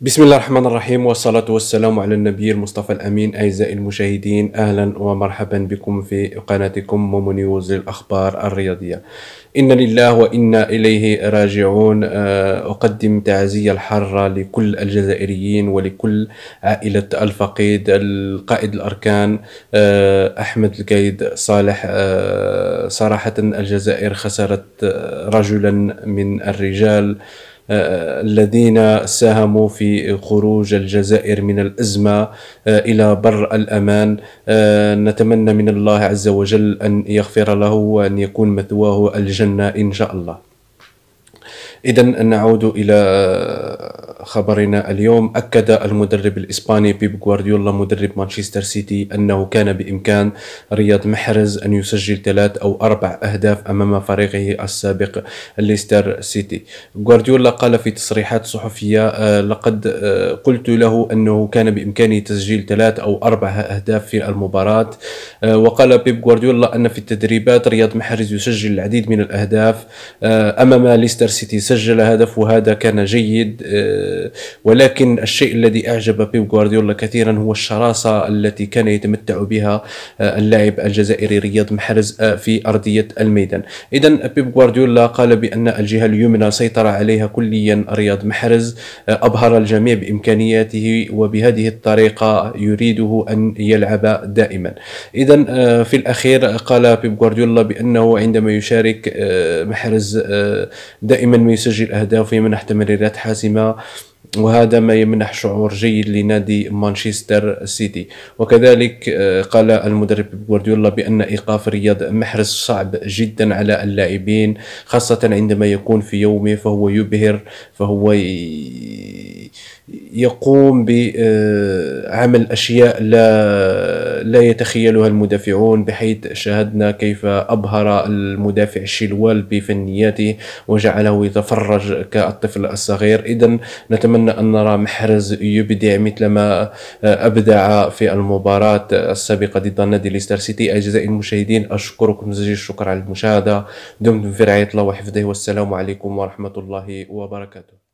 بسم الله الرحمن الرحيم والصلاة والسلام على النبي المصطفى الأمين أعزائي المشاهدين أهلا ومرحبا بكم في قناتكم مومو نيوز للأخبار الرياضية إن لله وإنا إليه راجعون آه، أقدم تعزية الحارة لكل الجزائريين ولكل عائلة الفقيد القائد الأركان آه، أحمد الكيد صالح آه، صراحة الجزائر خسرت رجلا من الرجال آه، الذين ساهموا في خروج الجزائر من الأزمة آه، إلى بر الأمان آه، نتمنى من الله عز وجل أن يغفر له وأن يكون مثواه الجنة إن شاء الله إذا نعود إلى خبرنا اليوم أكد المدرب الإسباني بيب غوارديولا مدرب مانشستر سيتي أنه كان بإمكان رياض محرز أن يسجل ثلاث أو أربع أهداف أمام فريقه السابق ليستر سيتي غوارديولا قال في تصريحات صحفية آه، لقد آه، قلت له أنه كان بإمكانه تسجيل ثلاث أو أربع أهداف في المباراة آه، وقال بيب غوارديولا أن في التدريبات رياض محرز يسجل العديد من الأهداف أمام ليستر سيتي سجل هدف وهذا كان جيد ولكن الشيء الذي اعجب بيب غوارديولا كثيرا هو الشراسه التي كان يتمتع بها آه، اللاعب الجزائري رياض محرز آه، في ارضيه الميدان اذا بيب غوارديولا قال بان الجهه اليمنى سيطر عليها كليا رياض محرز آه، ابهر الجميع بامكانياته وبهذه الطريقه يريده ان يلعب دائما اذا في الاخير قال بيب غوارديولا بانه عندما يشارك محرز دائما ما يسجل اهداف ويمنح تمريرات حاسمه وهذا ما يمنح شعور جيد لنادي مانشستر سيتي وكذلك آه، قال المدرب غوارديولا بان ايقاف رياض محرز صعب جدا على اللاعبين خاصه عندما يكون في يومه فهو يبهر فهو يقوم بعمل آه، اشياء لا لا يتخيلها المدافعون بحيث شاهدنا كيف أبهر المدافع شيلوال بفنياته وجعله يتفرج كالطفل الصغير إذا نتمنى أن نرى محرز يبدع مثل ما آه، أبدع في المباراة السابقة ضد نادي ليستر سيتي أعزائي المشاهدين أشكركم جزيل الشكر على المشاهدة دمتم في رعاية الله وحفظه والسلام عليكم ورحمة الله وبركاته